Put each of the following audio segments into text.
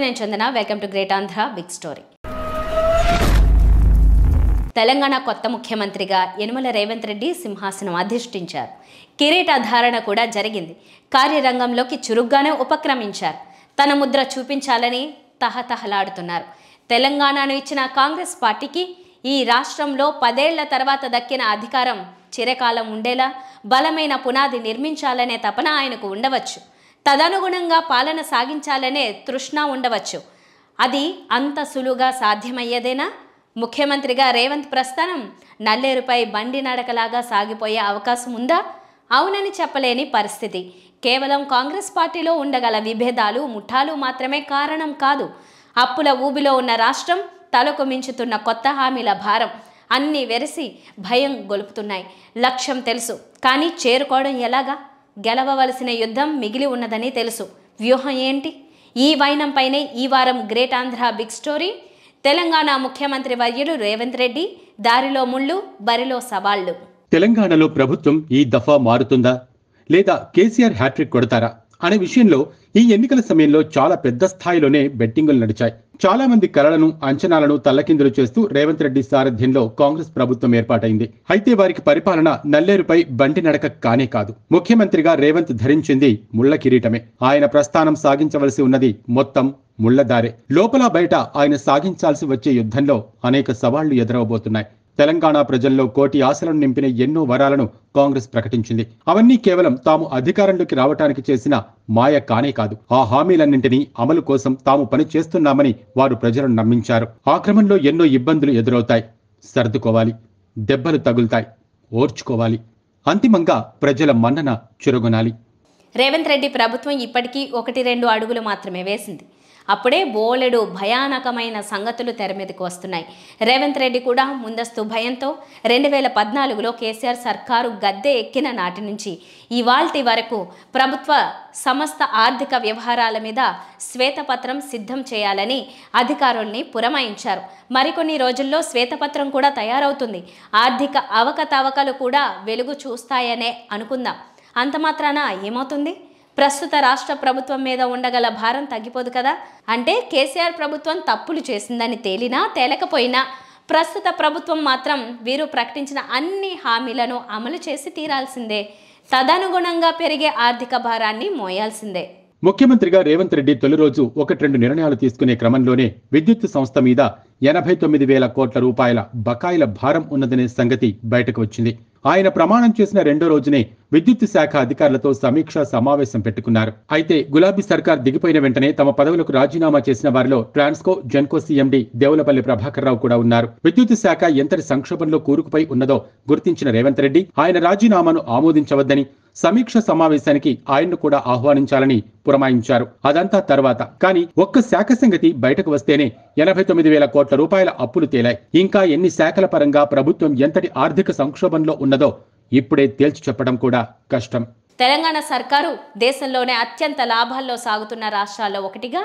నమస్తే నేను Chandana welcome to great Andhra big story Telangana కొత్త ముఖ్యమంత్రిగా యనుమల రేవంత్ రెడ్డి సింహాసనం అధిష్ఠించారు కిరీటాధారణ కూడా జరిగింది కార్యరంగంలోకి చురుగ్గానే ఉపక్రమించారు తన ముద్ర చూపించాలని తహతహలాడుతున్నారు తెలంగాణను ఇచ్చిన కాంగ్రెస్ పార్టీకి ఈ రాష్ట్రంలో పదేళ్ల తర్వాత దక్కిన అధికారం చిరకాలం ఉండేలా బలమైన పునాది నిర్మించాలనే తపన ఆయనకు ఉండవచ్చు తదనుగుణంగా పాలన సాగించాలనే తృష్ణ ఉండవచ్చు అది అంత సులువుగా సాధ్యమయ్యేదేనా ముఖ్యమంత్రిగా రేవంత్ ప్రస్థానం నల్లేరుపై బండి నడకలాగా సాగిపోయే అవకాశం ఉందా అవునని చెప్పలేని పరిస్థితి కేవలం కాంగ్రెస్ పార్టీలో ఉండగల విభేదాలు ముఠాలు మాత్రమే కారణం కాదు అప్పుల ఊబిలో ఉన్న రాష్ట్రం తలకు మించుతున్న కొత్త హామీల భారం అన్నీ వెరసి భయం గొలుపుతున్నాయి లక్ష్యం తెలుసు కానీ చేరుకోవడం ఎలాగా గెలవవలసిన యుద్ధం మిగిలి ఉన్నదని తెలుసు వ్యూహం ఏంటి ఈ వైనంపైనే ఈ వారం great Andhra big story Telangana ముఖ్యమంత్రి వర్యుడు రేవంత్ రెడ్డి దారిలో ముళ్ళు బరిలో సవాళ్లు తెలంగాణలో ప్రభుత్వం ఈ దఫా మారుతుందా లేదా కేసీఆర్ హ్యాట్రిక్ కొడతారా అనే విషయంలో ఈ ఎన్నికల సమయంలో చాలా పెద్ద స్థాయిలోనే బెట్టింగులు నడిచాయి చాలా మంది కలలను అంచనాలను తల్లకిందులు చేస్తూ రేవంత్ రెడ్డి సారథ్యంలో కాంగ్రెస్ ప్రభుత్వం ఏర్పాటైంది అయితే వారికి పరిపాలన నల్లేరుపై బండి నడక కానే కాదు ముఖ్యమంత్రిగా రేవంత్ ధరించింది ముళ్ల కిరీటమే ఆయన ప్రస్థానం సాగించవలసి ఉన్నది మొత్తం ముళ్లదారే లోపల బయట ఆయన సాగించాల్సి వచ్చే యుద్ధంలో అనేక సవాళ్లు ఎదురవబోతున్నాయి తెలంగాణ ప్రజల్లో కోటి ఆశలను నింపిన ఎన్నో వరాలను కాంగ్రెస్ ప్రకటించింది అవన్నీ కేవలం తాము అధికారంలోకి రావటానికి చేసిన మాయ కానే కాదు ఆ హామీలన్నింటినీ అమలు కోసం తాము పని చేస్తున్నామని వారు ప్రజలను నమ్మించారు ఆక్రమంలో ఎన్నో ఇబ్బందులు ఎదురవుతాయి సర్దుకోవాలి దెబ్బలు తగులుతాయి ఓర్చుకోవాలి అంతిమంగా ప్రజల మన్నన చురగొనాలి రేవంత్ రెడ్డి ప్రభుత్వం ఇప్పటికీ ఒకటి రెండు అడుగులు మాత్రమే వేసింది అప్పుడే బోలెడు భయానకమైన సంగతులు తెర మీదకు వస్తున్నాయి రేవంత్ రెడ్డి కూడా ముందస్తు భయంతో రెండు వేల పద్నాలుగులో కేసీఆర్ సర్కారు గద్దె ఎక్కిన నాటి నుంచి ఇవాల్టి వరకు ప్రభుత్వ సమస్త ఆర్థిక వ్యవహారాల మీద శ్వేతపత్రం సిద్ధం చేయాలని అధికారుల్ని పురమాయించారు మరికొన్ని రోజుల్లో శ్వేతపత్రం కూడా తయారవుతుంది ఆర్థిక అవకతవకలు కూడా వెలుగు చూస్తాయనే అనుకుందాం అంత మాత్రాన ఏమవుతుంది ప్రస్తుత రాష్ట్ర ప్రభుత్వం మీద ఉండగల భారం తగ్గిపోదు కదా అంటే కేసీఆర్ ప్రభుత్వం తప్పులు చేసిందని తేలినా తేలకపోయినా ప్రస్తుత ప్రభుత్వం మాత్రం వీరు ప్రకటించిన అన్ని హామీలను అమలు చేసి తీరాల్సిందే తదనుగుణంగా పెరిగే ఆర్థిక భారాన్ని మోయాల్సిందే ముఖ్యమంత్రిగా రేవంత్ రెడ్డి తొలి రోజు ఒకటి రెండు నిర్ణయాలు తీసుకునే క్రమంలోనే విద్యుత్ సంస్థ మీద ఎనభై తొమ్మిది వేల కోట్ల రూపాయల బకాయిల భారం ఉన్నదనే సంగతి బయటకు వచ్చింది ఆయన ప్రమాణం చేసిన రెండో రోజునే విద్యుత్ శాఖ అధికారులతో సమీక్ష సమావేశం పెట్టుకున్నారు అయితే గులాబీ సర్కార్ దిగిపోయిన వెంటనే తమ పదవులకు రాజీనామా చేసిన వారిలో Transco Genco CMD Devulapalli Prabhakar Rao కూడా ఉన్నారు విద్యుత్ శాఖ ఎంతటి సంక్షోభంలో కూరుకుపై ఉన్నదో గుర్తించిన రేవంత్ రెడ్డి ఆయన రాజీనామాను ఆమోదించవద్దని సమీక్ష సమావేశానికి ఆయన్ను కూడా ఆహ్వానించాలని పురమాయించారు అదంతా తర్వాత కానీ ఒక్క శాఖ సంగతి బయటకు వస్తేనే ఎనభై తొమ్మిది వేల కోట్ల రూపాయల అప్పులు తేలాయి ఇంకా ఎన్ని శాఖల పరంగా ప్రభుత్వం ఎంతటి ఆర్థిక సంక్షోభంలో ఉన్నదో ఇప్పుడే తేల్చి చెప్పడం కూడా కష్టం తెలంగాణ సర్కారు దేశంలోనే అత్యంత లాభాల్లో సాగుతున్న రాష్ట్రాల్లో ఒకటిగా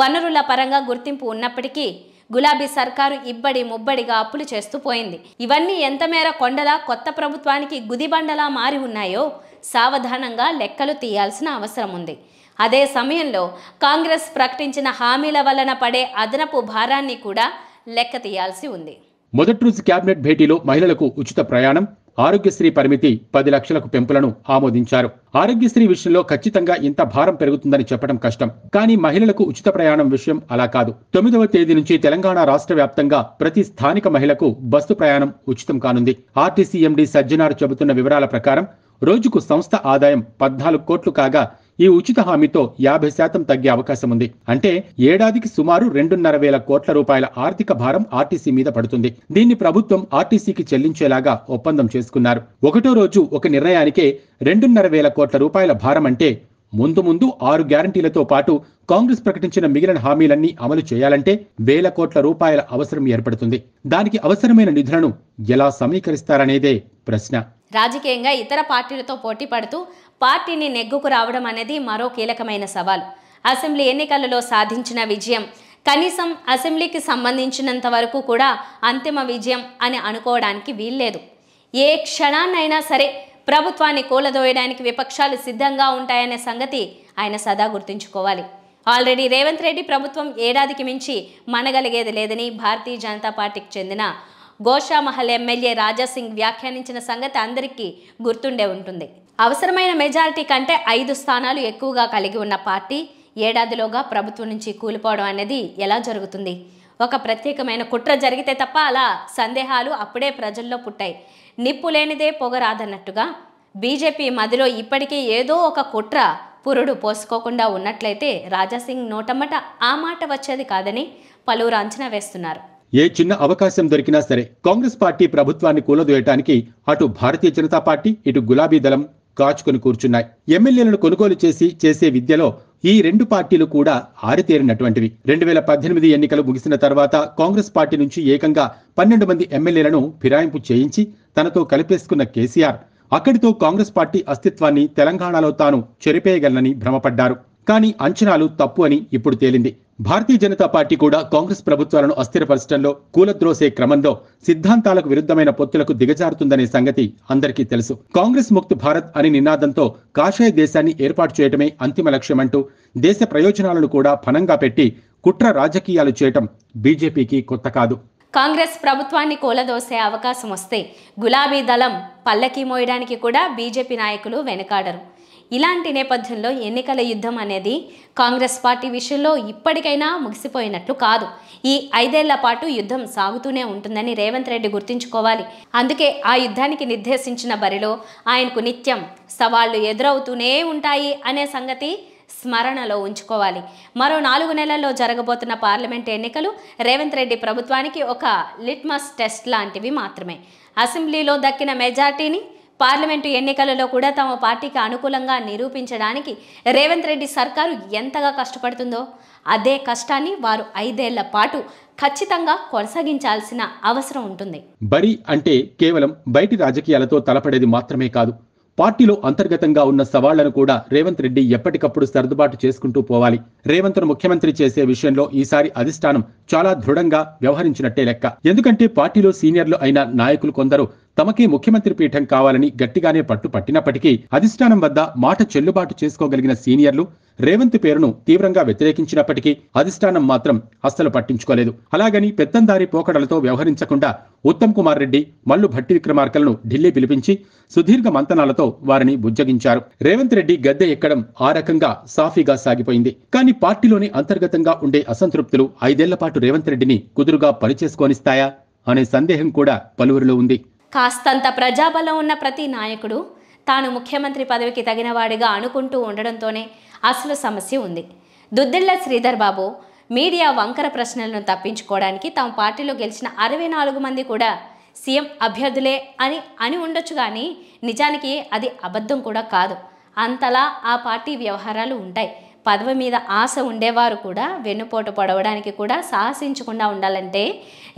వనరుల పరంగా గుర్తింపు ఉన్నప్పటికీ గులాబీ సర్కారు ఇబ్బడి ముబ్బడిగా అప్పులు చేస్తూ పోయింది ఇవన్నీ ఎంతమేర కొండలా కొత్త ప్రభుత్వానికి గుదిబండలా మారి ఉన్నాయో సావధానంగా లెక్కలు తీయాల్సిన అవసరం ఉంది అదే సమయంలో కాంగ్రెస్ ప్రకటించిన హామీల వలన పడే అదనపు భారాన్ని కూడా లెక్క తీయాల్సి ఉంది మొదటి రోజు కేబినెట్ భేటీలో మహిళలకు ఉచిత ప్రయాణం ఆరోగ్యశ్రీ పరిమితి పది లక్షలకు పెంపులను ఆమోదించారు ఆరోగ్యశ్రీ విషయంలో ఖచ్చితంగా ఇంత భారం పెరుగుతుందని చెప్పడం కష్టం కానీ మహిళలకు ఉచిత ప్రయాణం విషయం అలా కాదు తొమ్మిదవ తేదీ నుంచి తెలంగాణ రాష్ట్ర వ్యాప్తంగా ప్రతి స్థానిక మహిళకు బస్సు ప్రయాణం ఉచితం కానుంది ఆర్టీసీ ఎండి సజ్జనార్ చెబుతున్న వివరాల ప్రకారం రోజుకు సంస్థ ఆదాయం పద్నాలుగు కోట్లు కాగా ఈ ఉచిత హామీతో యాభై శాతం తగ్గే అవకాశం ఉంది అంటే ఏడాదికి సుమారు రెండున్నర వేల కోట్ల రూపాయల ఆర్థిక భారం ఆర్టీసీ మీద పడుతుంది దీన్ని ప్రభుత్వం ఆర్టీసీకి చెల్లించేలాగా ఒప్పందం చేసుకున్నారు ఒకటో రోజు ఒక నిర్ణయానికే రెండున్నర వేల కోట్ల రూపాయల భారం అంటే ముందు ముందు ఆరు గ్యారంటీలతో పాటు కాంగ్రెస్ ప్రకటించిన మిగిలిన హామీలన్నీ అమలు చేయాలంటే వేల కోట్ల రూపాయల అవసరం ఏర్పడుతుంది దానికి అవసరమైన నిధులను ఎలా సమీకరిస్తారనేదే ప్రశ్న రాజకీయంగా ఇతర పార్టీలతో పోటీ పడుతూ పార్టీని నెగ్గుకు రావడం అనేది మరో కీలకమైన సవాల్ అసెంబ్లీ ఎన్నికలలో సాధించిన విజయం కనీసం అసెంబ్లీకి సంబంధించినంత వరకు కూడా అంతిమ విజయం అని అనుకోవడానికి వీల్లేదు ఏ క్షణాన్నైనా సరే ప్రభుత్వాన్ని కూలదోయడానికి విపక్షాలు సిద్ధంగా ఉంటాయనే సంగతి ఆయన సదా గుర్తుంచుకోవాలి ఆల్రెడీ రేవంత్ రెడ్డి ప్రభుత్వం ఏడాదికి మించి మనగలిగేది లేదని భారతీయ జనతా పార్టీకి చెందిన గోషామహల్ ఎమ్మెల్యే రాజాసింగ్ వ్యాఖ్యానించిన సంగతి అందరికీ గుర్తుండే ఉంటుంది అవసరమైన మెజారిటీ కంటే ఐదు స్థానాలు ఎక్కువగా కలిగి ఉన్న పార్టీ ఏడాదిలోగా ప్రభుత్వం నుంచి కూలిపోవడం అనేది ఎలా జరుగుతుంది ఒక ప్రత్యేకమైన కుట్ర జరిగితే తప్ప అలా సందేహాలు అప్పుడే ప్రజల్లో పుట్టాయి నిప్పు లేనిదే పొగరాదన్నట్టుగా బీజేపీ మదిలో ఇప్పటికీ ఏదో ఒక కుట్ర పురుడు పోసుకోకుండా ఉన్నట్లయితే రాజాసింగ్ నోటమ్మట ఆ మాట వచ్చేది కాదని పలువురు అంచనా వేస్తున్నారు ఏ చిన్న అవకాశం దొరికినా సరే కాంగ్రెస్ పార్టీ ప్రభుత్వాన్ని కూలదోయటానికి అటు భారతీయ జనతా పార్టీ ఇటు గులాబీ దళం గాచుకొని కూర్చున్నాయి ఎమ్మెల్యేలను కొనుగోలు చేసి చేసే విద్యలో ఈ రెండు పార్టీలు కూడా ఆరితేరినటువంటివి రెండు వేల పద్దెనిమిది ఎన్నికలు ముగిసిన తర్వాత కాంగ్రెస్ పార్టీ నుంచి ఏకంగా పన్నెండు మంది ఎమ్మెల్యేలను ఫిరాయింపు చేయించి తనతో కలిపేసుకున్న కేసీఆర్ అక్కడితో కాంగ్రెస్ పార్టీ అస్తిత్వాన్ని తెలంగాణలో తాను చెరిపేయగలనని భ్రమపడ్డారు కానీ అంచనాలు తప్పు అని ఇప్పుడు తేలింది భారతీయ జనతా పార్టీ కూడా కాంగ్రెస్ ప్రభుత్వాలను అస్థిరపరచడంలో కూలద్రోసే క్రమంలో సిద్ధాంతాలకు విరుద్ధమైన పొత్తులకు దిగజారుతుందనే సంగతి అందరికీ తెలుసు కాంగ్రెస్ ముక్త్ భారత్ అని నినాదంతో కాషాయ దేశాన్ని ఏర్పాటు చేయటమే అంతిమ లక్ష్యమంటూ దేశ ప్రయోజనాలను కూడా ఫనంగా పెట్టి కుట్ర రాజకీయాలు చేయటం బీజేపీకి కొత్త కాదు కాంగ్రెస్ ప్రభుత్వాన్ని కూలదోసే అవకాశం వస్తే గులాబీ దళం పల్లకి మోయడానికి కూడా బీజేపీ నాయకులు వెనుకాడరు ఇలాంటి నేపథ్యంలో ఎన్నికల యుద్ధం అనేది కాంగ్రెస్ పార్టీ విషయంలో ఇప్పటికైనా ముగిసిపోయినట్లు కాదు ఈ ఐదేళ్ల పాటు యుద్ధం సాగుతూనే ఉంటుందని రేవంత్ రెడ్డి గుర్తుంచుకోవాలి అందుకే ఆ యుద్ధానికి నిర్దేశించిన బరిలో ఆయనకు నిత్యం సవాళ్లు ఎదురవుతూనే ఉంటాయి అనే సంగతి స్మరణలో ఉంచుకోవాలి మరో నాలుగు నెలల్లో జరగబోతున్న పార్లమెంట్ ఎన్నికలు రేవంత్ రెడ్డి ప్రభుత్వానికి ఒక లిట్మస్ టెస్ట్ లాంటివి మాత్రమే అసెంబ్లీలో దక్కిన మెజార్టీని పార్లమెంటు ఎన్నికలలో కూడా తమ పార్టీకి అనుకూలంగా నిరూపించడానికి రేవంత్ రెడ్డి సర్కారు ఎంతగా కష్టపడుతుందో అదే కష్టాన్ని వారు ఐదేళ్ల పాటు ఖచ్చితంగా కొనసాగించాల్సిన అవసరం ఉంటుంది బరి అంటే కేవలం బయటి రాజకీయాలతో తలపడేది మాత్రమే కాదు పార్టీలో అంతర్గతంగా ఉన్న సవాళ్లను కూడా రేవంత్ రెడ్డి ఎప్పటికప్పుడు సర్దుబాటు చేసుకుంటూ పోవాలి రేవంత్ను ముఖ్యమంత్రి చేసే విషయంలో ఈసారి అధిష్టానం చాలా దృఢంగా వ్యవహరించినట్టే లెక్క ఎందుకంటే పార్టీలో సీనియర్లు అయిన నాయకులు కొందరు తమకే ముఖ్యమంత్రి పీఠం కావాలని గట్టిగానే పట్టు పట్టినప్పటికీ అధిష్టానం వద్ద మాట చెల్లుబాటు చేసుకోగలిగిన సీనియర్లు రేవంత్ పేరును తీవ్రంగా వ్యతిరేకించినప్పటికీ అధిష్టానం మాత్రం అస్సలు పట్టించుకోలేదు అలాగని పెత్తందారి పోకడలతో వ్యవహరించకుండా ఉత్తమ్ కుమార్ రెడ్డి మల్లు భట్టి విక్రమార్కలను ఢిల్లీ పిలిపించి సుదీర్ఘ మంతనాలతో వారిని బుజ్జగించారు రేవంత్ రెడ్డి గద్దె ఎక్కడం ఆ రకంగా సాఫీగా సాగిపోయింది కానీ పార్టీలోని అంతర్గతంగా ఉండే అసంతృప్తులు ఐదేళ్ల పాటు పాటు రేవంత్ రెడ్డిని కుదురుగా పనిచేసుకొనిస్తాయా అనే సందేహం కూడా పలువురిలో ఉంది కాస్తంత ప్రజాబలం ఉన్న ప్రతి నాయకుడు తాను ముఖ్యమంత్రి పదవికి తగినవాడిగా అనుకుంటూ ఉండడంతోనే అసలు సమస్య ఉంది దుద్దిళ్ల శ్రీధర్ బాబు మీడియా వంకర ప్రశ్నలను తప్పించుకోవడానికి తమ పార్టీలో గెలిచిన అరవై నాలుగు మంది కూడా సీఎం అభ్యర్థులే అని అని ఉండొచ్చు కానీ నిజానికి అది అబద్ధం కూడా కాదు అంతలా ఆ పార్టీ వ్యవహారాలు ఉంటాయి పదవి మీద ఆశ ఉండేవారు కూడా వెన్నుపోటు పడవడానికి కూడా సాహసించకుండా ఉండాలంటే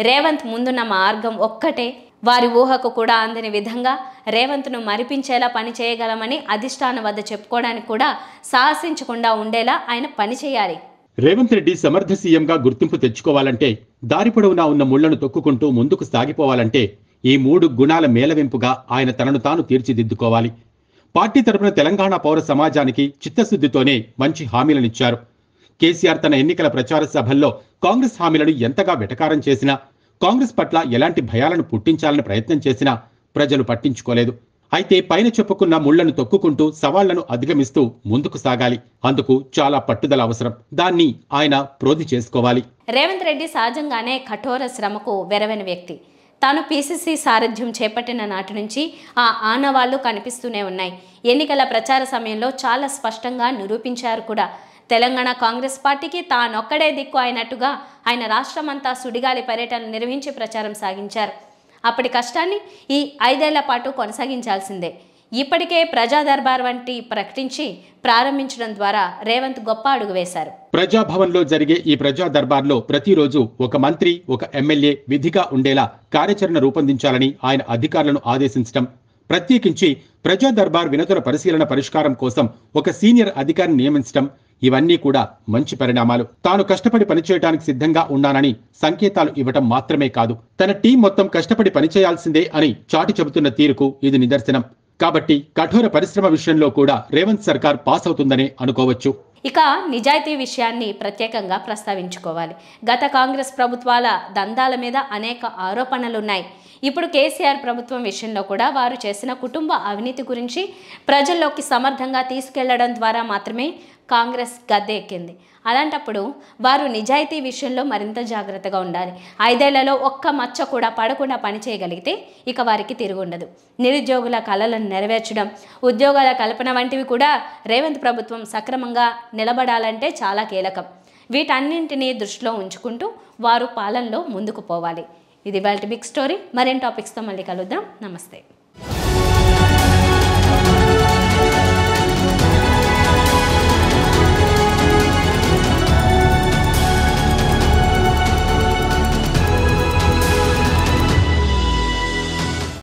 రేవంత్ ముందున్న మార్గం ఒక్కటే వారి ఊహకు కూడా అందని విధంగా రేవంత్ను మరిపించేలా పని చేయగలమని అధిష్టానం వద్ద చెప్పుకోవడానికి కూడా సాహసించకుండా ఉండేలా ఆయన పని చేయాలి రేవంత్ రెడ్డి సమర్థ సీఎంగా గుర్తింపు తెచ్చుకోవాలంటే దారి పొడవునా ఉన్న ముళ్లను తొక్కుకుంటూ ముందుకు సాగిపోవాలంటే ఈ మూడు గుణాల మేలవింపుగా ఆయన తనను తాను తీర్చిదిద్దుకోవాలి పార్టీ తరపున తెలంగాణ పౌర సమాజానికి చిత్తశుద్ధితోనే మంచి హామీలనిచ్చారు కేసీఆర్ తన ఎన్నికల ప్రచార సభల్లో కాంగ్రెస్ హామీలను ఎంతగా వెటకారం చేసినా కాంగ్రెస్ పట్ల ఎలాంటి భయాలను పుట్టించాలని ప్రయత్నం చేసినా ప్రజలు పట్టించుకోలేదు అయితే పైన చెప్పుకున్న ముళ్లను తొక్కుకుంటూ సవాళ్లను అధిగమిస్తూ ముందుకు సాగాలి అందుకు చాలా పట్టుదల అవసరం దాన్ని ఆయన ప్రోధి చేసుకోవాలి రేవంత్ రెడ్డి సహజంగానే కఠోర శ్రమకు వెరవైన వ్యక్తి తాను పీసీసీ సారథ్యం చేపట్టిన నాటి నుంచి ఆ ఆనవాళ్లు కనిపిస్తూనే ఉన్నాయి ఎన్నికల ప్రచార సమయంలో చాలా స్పష్టంగా నిరూపించారు కూడా తెలంగాణ కాంగ్రెస్ పార్టీకి తానొక్కడే దిక్కు అయినట్టుగా ఆయన రాష్ట్రమంతా సుడిగాలి పర్యటనలు నిర్వహించి ప్రచారం సాగించారు అప్పటి కష్టాన్ని ఈ ఐదేళ్ల పాటు కొనసాగించాల్సిందే ఇప్పటికే ప్రజా దర్బార్ వంటి ప్రకటించి ప్రారంభించడం ద్వారా రేవంత్ గొప్ప అడుగు వేశారు ప్రజాభవన్ లో జరిగే ఈ ప్రజా దర్బార్లో ప్రతిరోజు ఒక మంత్రి ఒక ఎమ్మెల్యే విధిగా ఉండేలా కార్యాచరణ రూపొందించాలని ఆయన అధికారులను ఆదేశించడం ప్రత్యేకించి ప్రజా దర్బార్ వినతుల పరిశీలన పరిష్కారం కోసం ఒక సీనియర్ అధికారిని నియమించడం ఇవన్నీ కూడా మంచి పరిణామాలు తాను కష్టపడి పనిచేయడానికి సిద్ధంగా ఉన్నానని సంకేతాలు ఇవ్వటం మాత్రమే కాదు తన టీం మొత్తం కష్టపడి పనిచేయాల్సిందే అని చాటి చెబుతున్న తీరుకు ఇది నిదర్శనం కాబట్టి కఠోర పరిశ్రమ విషయంలో కూడా రేవంత్ సర్కార్ పాస్ అవుతుందని అనుకోవచ్చు ఇక నిజాయితీ విషయాన్ని ప్రత్యేకంగా ప్రస్తావించుకోవాలి గత కాంగ్రెస్ ప్రభుత్వాల దందాల మీద అనేక ఆరోపణలున్నాయి ఇప్పుడు కేసీఆర్ ప్రభుత్వం విషయంలో కూడా వారు చేసిన కుటుంబ అవినీతి గురించి ప్రజల్లోకి సమర్థంగా తీసుకెళ్లడం ద్వారా మాత్రమే కాంగ్రెస్ గద్దె ఎక్కింది అలాంటప్పుడు వారు నిజాయితీ విషయంలో మరింత జాగ్రత్తగా ఉండాలి ఐదేళ్లలో ఒక్క మచ్చ కూడా పడకుండా పనిచేయగలిగితే ఇక వారికి తిరుగుండదు నిరుద్యోగుల కళలను నెరవేర్చడం ఉద్యోగాల కల్పన వంటివి కూడా రేవంత్ ప్రభుత్వం సక్రమంగా నిలబడాలంటే చాలా కీలకం వీటన్నింటినీ దృష్టిలో ఉంచుకుంటూ వారు పాలనలో ముందుకు పోవాలి ఇది వాళ్ళ బిగ్ స్టోరీ మరేం టాపిక్స్తో మళ్ళీ కలుద్దాం నమస్తే